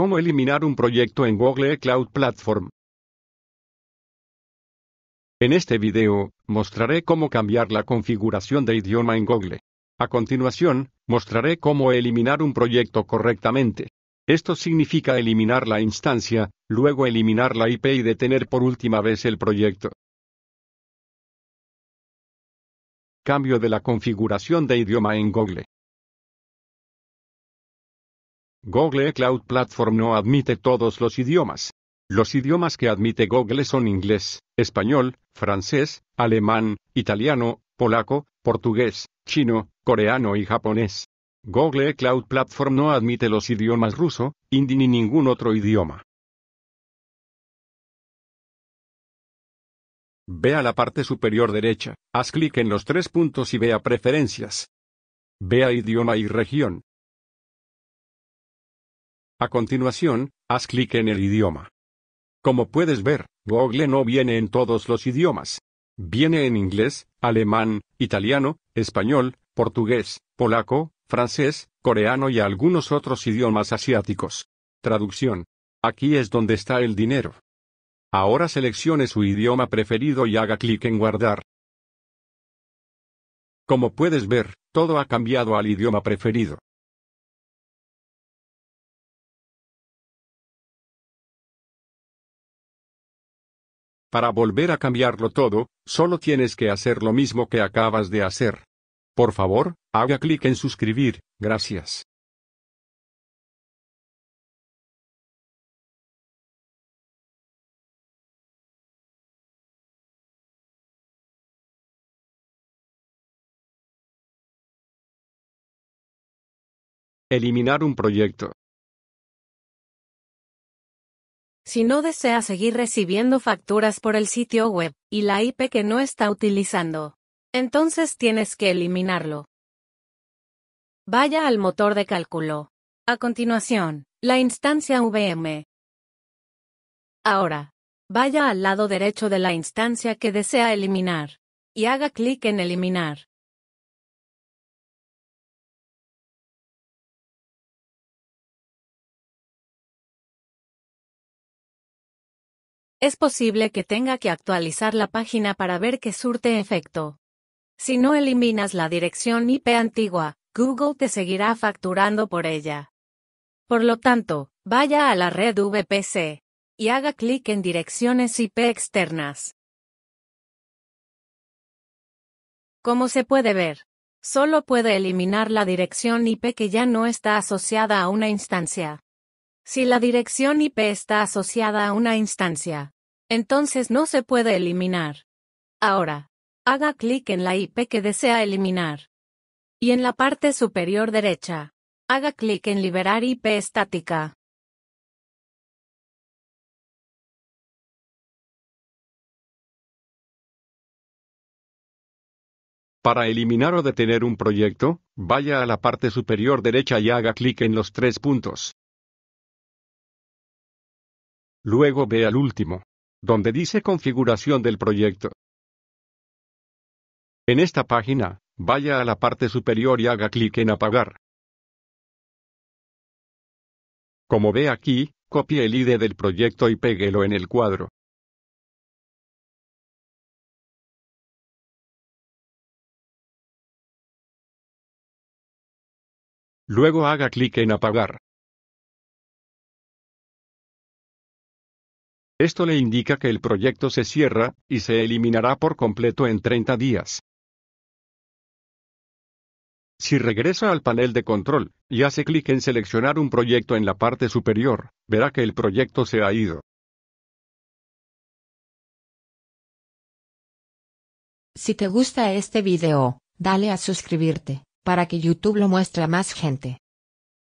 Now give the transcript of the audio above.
Cómo eliminar un proyecto en Google Cloud Platform. En este video, mostraré cómo cambiar la configuración de idioma en Google. A continuación, mostraré cómo eliminar un proyecto correctamente. Esto significa eliminar la instancia, luego eliminar la IP y detener por última vez el proyecto. Cambio de la configuración de idioma en Google. Google Cloud Platform no admite todos los idiomas. Los idiomas que admite Google son inglés, español, francés, alemán, italiano, polaco, portugués, chino, coreano y japonés. Google Cloud Platform no admite los idiomas ruso, hindi ni ningún otro idioma. Vea la parte superior derecha, haz clic en los tres puntos y vea Preferencias. Vea Idioma y Región. A continuación, haz clic en el idioma. Como puedes ver, Google no viene en todos los idiomas. Viene en inglés, alemán, italiano, español, portugués, polaco, francés, coreano y algunos otros idiomas asiáticos. Traducción. Aquí es donde está el dinero. Ahora seleccione su idioma preferido y haga clic en guardar. Como puedes ver, todo ha cambiado al idioma preferido. Para volver a cambiarlo todo, solo tienes que hacer lo mismo que acabas de hacer. Por favor, haga clic en suscribir, gracias. Eliminar un proyecto. Si no desea seguir recibiendo facturas por el sitio web y la IP que no está utilizando, entonces tienes que eliminarlo. Vaya al motor de cálculo. A continuación, la instancia VM. Ahora, vaya al lado derecho de la instancia que desea eliminar y haga clic en Eliminar. es posible que tenga que actualizar la página para ver que surte efecto. Si no eliminas la dirección IP antigua, Google te seguirá facturando por ella. Por lo tanto, vaya a la red VPC y haga clic en direcciones IP externas. Como se puede ver, solo puede eliminar la dirección IP que ya no está asociada a una instancia. Si la dirección IP está asociada a una instancia, entonces no se puede eliminar. Ahora, haga clic en la IP que desea eliminar. Y en la parte superior derecha, haga clic en Liberar IP estática. Para eliminar o detener un proyecto, vaya a la parte superior derecha y haga clic en los tres puntos. Luego ve al último, donde dice configuración del proyecto. En esta página, vaya a la parte superior y haga clic en apagar. Como ve aquí, copie el ID del proyecto y péguelo en el cuadro. Luego haga clic en apagar. Esto le indica que el proyecto se cierra, y se eliminará por completo en 30 días. Si regresa al panel de control, y hace clic en seleccionar un proyecto en la parte superior, verá que el proyecto se ha ido. Si te gusta este video, dale a suscribirte, para que YouTube lo muestre a más gente.